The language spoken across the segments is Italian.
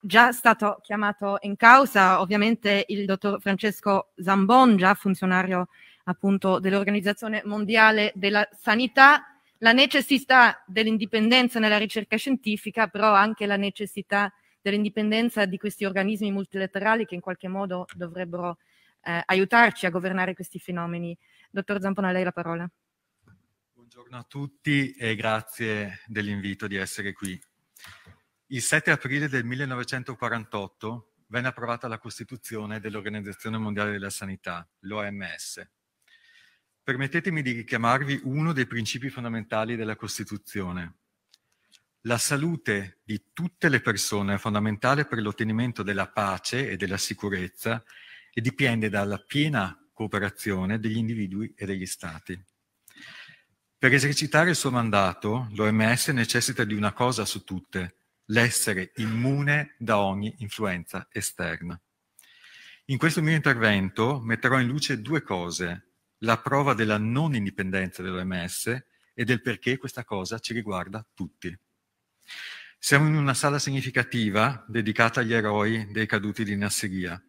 già stato chiamato in causa ovviamente il dottor Francesco Zambon, già funzionario appunto dell'Organizzazione Mondiale della Sanità, la necessità dell'indipendenza nella ricerca scientifica, però anche la necessità dell'indipendenza di questi organismi multilaterali che in qualche modo dovrebbero eh, aiutarci a governare questi fenomeni. Dottor Zampona, a lei la parola. Buongiorno a tutti e grazie dell'invito di essere qui. Il 7 aprile del 1948 venne approvata la Costituzione dell'Organizzazione Mondiale della Sanità, l'OMS. Permettetemi di richiamarvi uno dei principi fondamentali della Costituzione. La salute di tutte le persone è fondamentale per l'ottenimento della pace e della sicurezza e dipende dalla piena cooperazione degli individui e degli Stati. Per esercitare il suo mandato, l'OMS necessita di una cosa su tutte, l'essere immune da ogni influenza esterna. In questo mio intervento metterò in luce due cose, la prova della non indipendenza dell'OMS e del perché questa cosa ci riguarda tutti. Siamo in una sala significativa dedicata agli eroi dei caduti di Nasseria.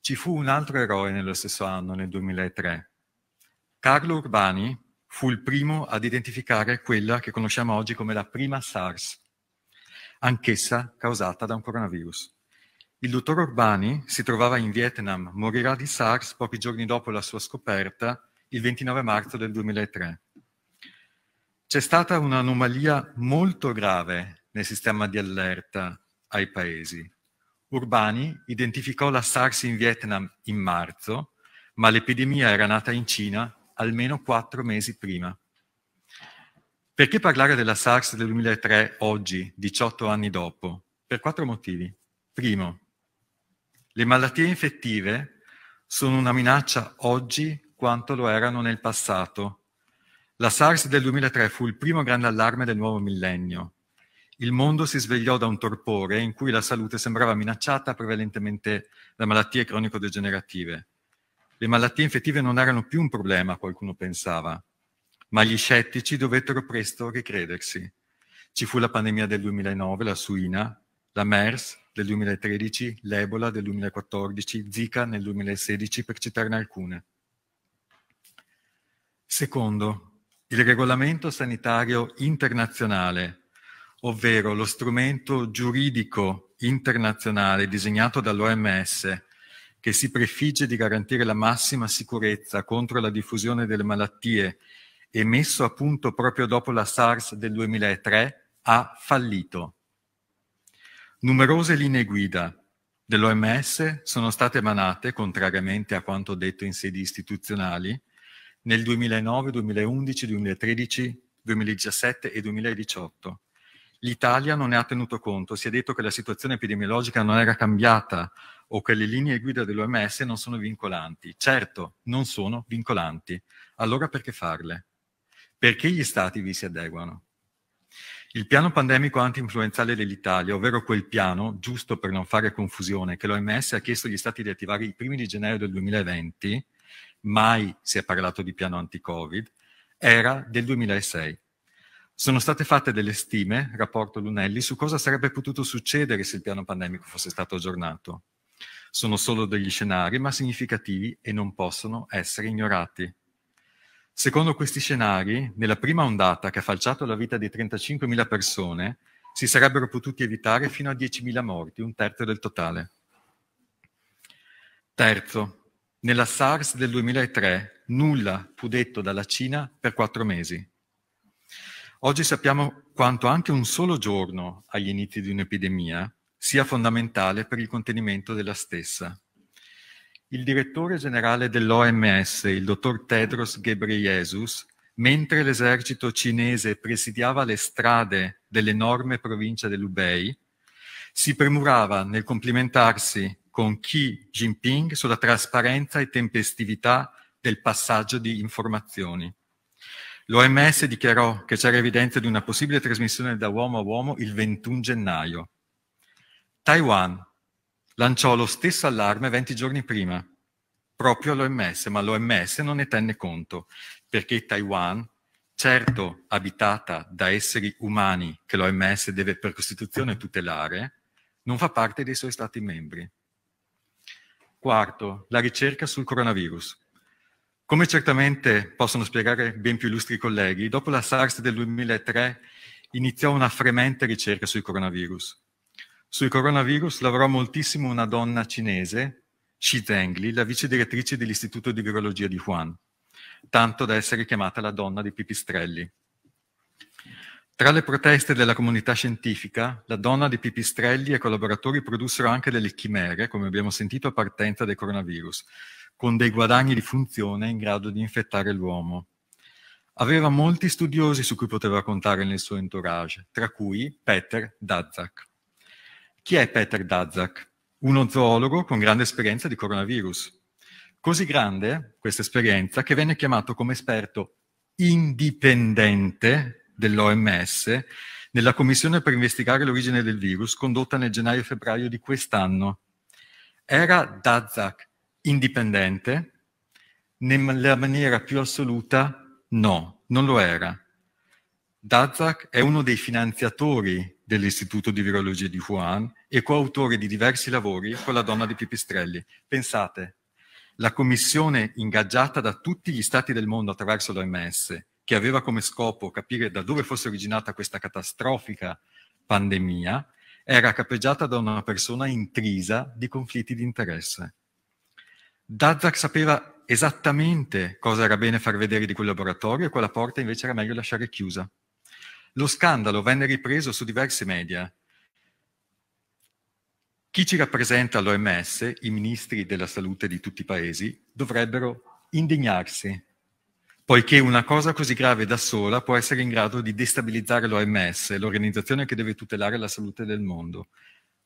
Ci fu un altro eroe nello stesso anno, nel 2003. Carlo Urbani fu il primo ad identificare quella che conosciamo oggi come la prima SARS, anch'essa causata da un coronavirus. Il dottor Orbani si trovava in Vietnam, morirà di SARS pochi giorni dopo la sua scoperta, il 29 marzo del 2003. C'è stata un'anomalia molto grave nel sistema di allerta ai paesi. Urbani identificò la SARS in Vietnam in marzo, ma l'epidemia era nata in Cina almeno quattro mesi prima. Perché parlare della SARS del 2003 oggi, 18 anni dopo? Per quattro motivi. Primo, le malattie infettive sono una minaccia oggi quanto lo erano nel passato. La SARS del 2003 fu il primo grande allarme del nuovo millennio. Il mondo si svegliò da un torpore in cui la salute sembrava minacciata prevalentemente da malattie cronico-degenerative. Le malattie infettive non erano più un problema, qualcuno pensava ma gli scettici dovettero presto ricredersi. Ci fu la pandemia del 2009, la suina, la MERS del 2013, l'Ebola del 2014, Zika nel 2016, per citarne alcune. Secondo, il regolamento sanitario internazionale, ovvero lo strumento giuridico internazionale disegnato dall'OMS che si prefigge di garantire la massima sicurezza contro la diffusione delle malattie emesso appunto proprio dopo la SARS del 2003, ha fallito. Numerose linee guida dell'OMS sono state emanate, contrariamente a quanto detto in sedi istituzionali, nel 2009, 2011, 2013, 2017 e 2018. L'Italia non ne ha tenuto conto, si è detto che la situazione epidemiologica non era cambiata o che le linee guida dell'OMS non sono vincolanti. Certo, non sono vincolanti. Allora perché farle? perché gli stati vi si adeguano. Il piano pandemico anti-influenzale dell'Italia, ovvero quel piano, giusto per non fare confusione, che l'OMS ha chiesto agli stati di attivare i primi di gennaio del 2020, mai si è parlato di piano anti-Covid, era del 2006. Sono state fatte delle stime, rapporto Lunelli, su cosa sarebbe potuto succedere se il piano pandemico fosse stato aggiornato. Sono solo degli scenari, ma significativi e non possono essere ignorati. Secondo questi scenari, nella prima ondata che ha falciato la vita di 35.000 persone, si sarebbero potuti evitare fino a 10.000 morti, un terzo del totale. Terzo, nella SARS del 2003 nulla fu detto dalla Cina per quattro mesi. Oggi sappiamo quanto anche un solo giorno agli inizi di un'epidemia sia fondamentale per il contenimento della stessa il direttore generale dell'OMS, il dottor Tedros Ghebreyesus, mentre l'esercito cinese presidiava le strade dell'enorme provincia dell'Ubei, si premurava nel complimentarsi con Xi Jinping sulla trasparenza e tempestività del passaggio di informazioni. L'OMS dichiarò che c'era evidenza di una possibile trasmissione da uomo a uomo il 21 gennaio. Taiwan, lanciò lo stesso allarme 20 giorni prima, proprio all'OMS, ma l'OMS non ne tenne conto, perché Taiwan, certo abitata da esseri umani che l'OMS deve per Costituzione tutelare, non fa parte dei suoi Stati membri. Quarto, la ricerca sul coronavirus. Come certamente possono spiegare ben più illustri colleghi, dopo la SARS del 2003 iniziò una fremente ricerca sul coronavirus. Sul coronavirus lavorò moltissimo una donna cinese, Xi Zengli, la vice direttrice dell'Istituto di Virologia di Wuhan, tanto da essere chiamata la donna dei pipistrelli. Tra le proteste della comunità scientifica, la donna di Pipistrelli e collaboratori produssero anche delle chimere, come abbiamo sentito a partenza del coronavirus, con dei guadagni di funzione in grado di infettare l'uomo. Aveva molti studiosi su cui poteva contare nel suo entourage, tra cui Peter Dazak. Chi è Peter Dazak? Uno zoologo con grande esperienza di coronavirus. Così grande questa esperienza che venne chiamato come esperto indipendente dell'OMS nella commissione per investigare l'origine del virus condotta nel gennaio e febbraio di quest'anno. Era Dazak indipendente? Nella maniera più assoluta no, non lo era. Dazak è uno dei finanziatori dell'Istituto di Virologia di Wuhan e coautore di diversi lavori con la donna di Pipistrelli. Pensate, la commissione ingaggiata da tutti gli stati del mondo attraverso l'OMS, che aveva come scopo capire da dove fosse originata questa catastrofica pandemia, era capeggiata da una persona intrisa di conflitti di interesse. Dazak sapeva esattamente cosa era bene far vedere di quel laboratorio e quella porta invece era meglio lasciare chiusa. Lo scandalo venne ripreso su diversi media. Chi ci rappresenta all'OMS, i ministri della salute di tutti i paesi, dovrebbero indignarsi, poiché una cosa così grave da sola può essere in grado di destabilizzare l'OMS, l'organizzazione che deve tutelare la salute del mondo.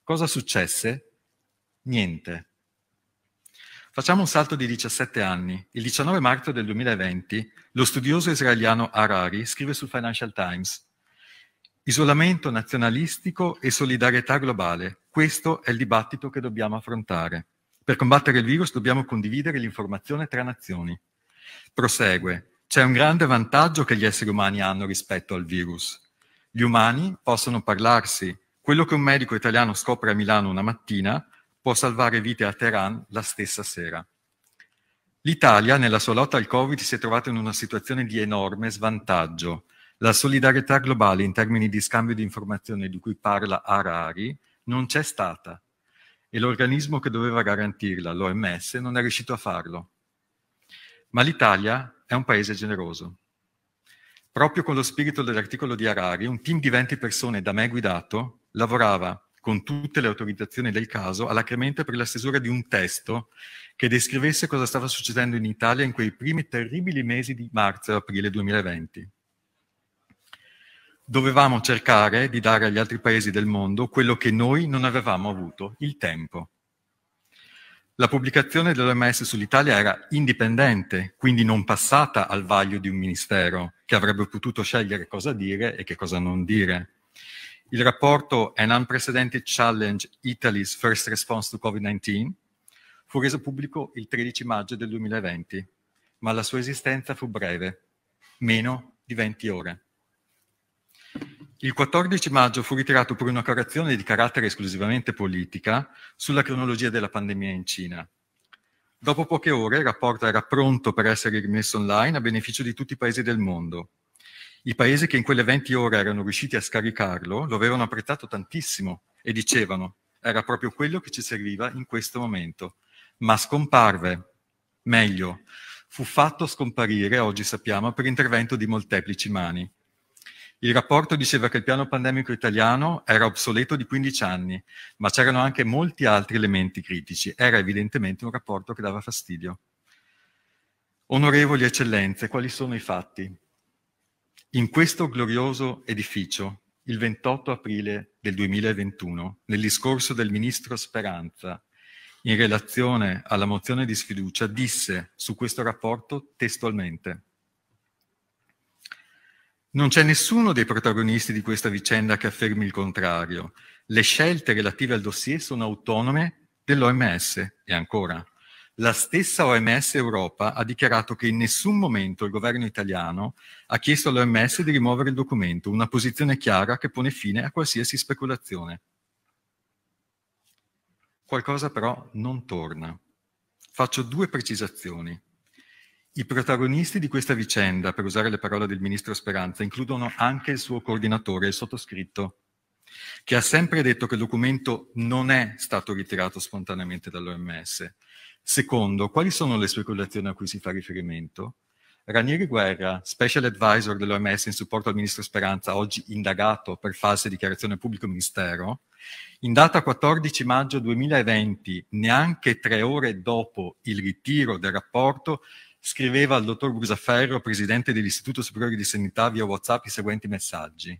Cosa successe? Niente. Facciamo un salto di 17 anni. Il 19 marzo del 2020 lo studioso israeliano Harari scrive sul Financial Times Isolamento nazionalistico e solidarietà globale. Questo è il dibattito che dobbiamo affrontare. Per combattere il virus dobbiamo condividere l'informazione tra nazioni. Prosegue. C'è un grande vantaggio che gli esseri umani hanno rispetto al virus. Gli umani possono parlarsi. Quello che un medico italiano scopre a Milano una mattina può salvare vite a Teheran la stessa sera. L'Italia nella sua lotta al Covid si è trovata in una situazione di enorme svantaggio la solidarietà globale in termini di scambio di informazioni di cui parla Harari non c'è stata e l'organismo che doveva garantirla, l'OMS, non è riuscito a farlo. Ma l'Italia è un paese generoso. Proprio con lo spirito dell'articolo di Harari, un team di 20 persone da me guidato lavorava con tutte le autorizzazioni del caso all'acremente per la stesura di un testo che descrivesse cosa stava succedendo in Italia in quei primi terribili mesi di marzo e aprile 2020 dovevamo cercare di dare agli altri paesi del mondo quello che noi non avevamo avuto, il tempo. La pubblicazione dell'OMS sull'Italia era indipendente, quindi non passata al vaglio di un ministero che avrebbe potuto scegliere cosa dire e che cosa non dire. Il rapporto An Unprecedented Challenge Italy's First Response to COVID-19 fu reso pubblico il 13 maggio del 2020, ma la sua esistenza fu breve, meno di 20 ore. Il 14 maggio fu ritirato per una correzione di carattere esclusivamente politica sulla cronologia della pandemia in Cina. Dopo poche ore il rapporto era pronto per essere rimesso online a beneficio di tutti i paesi del mondo. I paesi che in quelle 20 ore erano riusciti a scaricarlo lo avevano apprezzato tantissimo e dicevano era proprio quello che ci serviva in questo momento. Ma scomparve. Meglio, fu fatto scomparire, oggi sappiamo, per intervento di molteplici mani. Il rapporto diceva che il piano pandemico italiano era obsoleto di 15 anni, ma c'erano anche molti altri elementi critici. Era evidentemente un rapporto che dava fastidio. Onorevoli eccellenze, quali sono i fatti? In questo glorioso edificio, il 28 aprile del 2021, nel discorso del ministro Speranza, in relazione alla mozione di sfiducia, disse su questo rapporto testualmente non c'è nessuno dei protagonisti di questa vicenda che affermi il contrario. Le scelte relative al dossier sono autonome dell'OMS e ancora. La stessa OMS Europa ha dichiarato che in nessun momento il governo italiano ha chiesto all'OMS di rimuovere il documento, una posizione chiara che pone fine a qualsiasi speculazione. Qualcosa però non torna. Faccio due precisazioni. I protagonisti di questa vicenda, per usare le parole del ministro Speranza, includono anche il suo coordinatore, il sottoscritto, che ha sempre detto che il documento non è stato ritirato spontaneamente dall'OMS. Secondo, quali sono le speculazioni a cui si fa riferimento? Ranieri Guerra, special advisor dell'OMS in supporto al ministro Speranza, oggi indagato per false dichiarazioni al pubblico ministero, in data 14 maggio 2020, neanche tre ore dopo il ritiro del rapporto, scriveva al dottor Brusaferro, presidente dell'Istituto Superiore di Sanità, via WhatsApp i seguenti messaggi.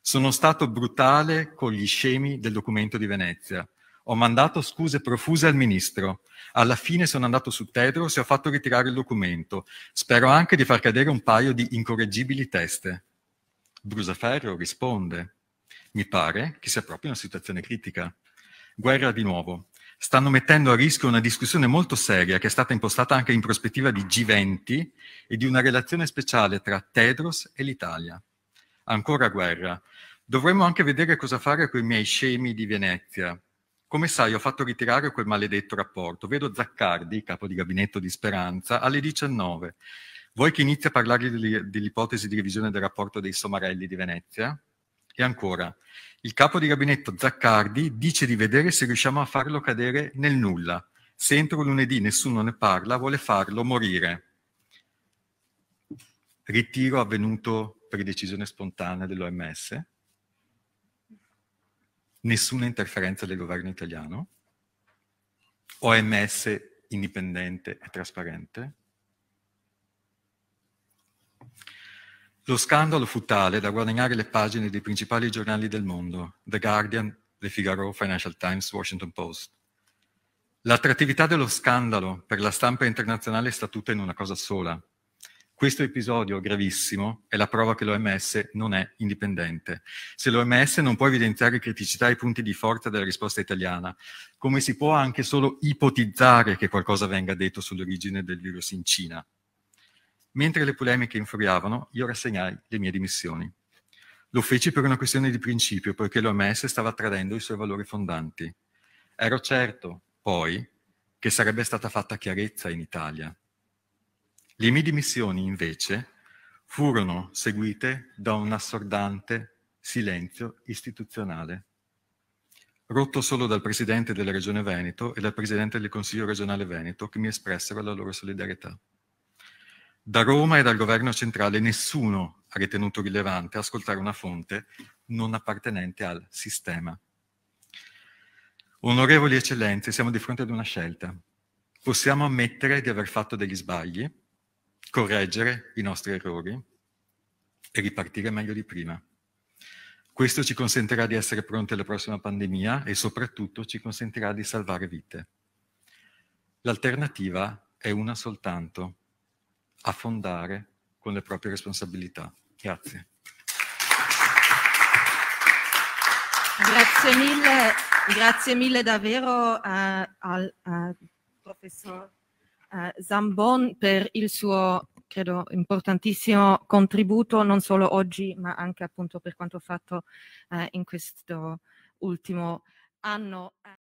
Sono stato brutale con gli scemi del documento di Venezia. Ho mandato scuse profuse al ministro. Alla fine sono andato su Tedros e ho fatto ritirare il documento. Spero anche di far cadere un paio di incorreggibili teste. Brusaferro risponde. Mi pare che sia proprio una situazione critica. Guerra di nuovo stanno mettendo a rischio una discussione molto seria che è stata impostata anche in prospettiva di G20 e di una relazione speciale tra Tedros e l'Italia. Ancora guerra. Dovremmo anche vedere cosa fare con i miei scemi di Venezia. Come sai, ho fatto ritirare quel maledetto rapporto. Vedo Zaccardi, capo di gabinetto di Speranza, alle 19. Vuoi che inizi a parlare dell'ipotesi di revisione del rapporto dei Somarelli di Venezia? E ancora, il capo di gabinetto Zaccardi dice di vedere se riusciamo a farlo cadere nel nulla. Se entro lunedì nessuno ne parla, vuole farlo morire. Ritiro avvenuto per decisione spontanea dell'OMS. Nessuna interferenza del governo italiano. OMS indipendente e trasparente. Lo scandalo fu tale da guadagnare le pagine dei principali giornali del mondo, The Guardian, The Figaro, Financial Times, Washington Post. L'attrattività dello scandalo per la stampa internazionale sta tutta in una cosa sola. Questo episodio gravissimo è la prova che l'OMS non è indipendente. Se l'OMS non può evidenziare criticità e punti di forza della risposta italiana, come si può anche solo ipotizzare che qualcosa venga detto sull'origine del virus in Cina? Mentre le polemiche infuriavano, io rassegnai le mie dimissioni. Lo feci per una questione di principio, poiché l'OMS stava tradendo i suoi valori fondanti. Ero certo, poi, che sarebbe stata fatta chiarezza in Italia. Le mie dimissioni, invece, furono seguite da un assordante silenzio istituzionale, rotto solo dal Presidente della Regione Veneto e dal Presidente del Consiglio regionale Veneto, che mi espressero la loro solidarietà. Da Roma e dal governo centrale nessuno ha ritenuto rilevante ascoltare una fonte non appartenente al sistema. Onorevoli eccellenze, siamo di fronte ad una scelta. Possiamo ammettere di aver fatto degli sbagli, correggere i nostri errori e ripartire meglio di prima. Questo ci consentirà di essere pronti alla prossima pandemia e soprattutto ci consentirà di salvare vite. L'alternativa è una soltanto, affondare con le proprie responsabilità. Grazie. Grazie mille, grazie mille davvero uh, al uh, professor uh, Zambon per il suo credo importantissimo contributo non solo oggi ma anche appunto per quanto fatto in questo ultimo anno.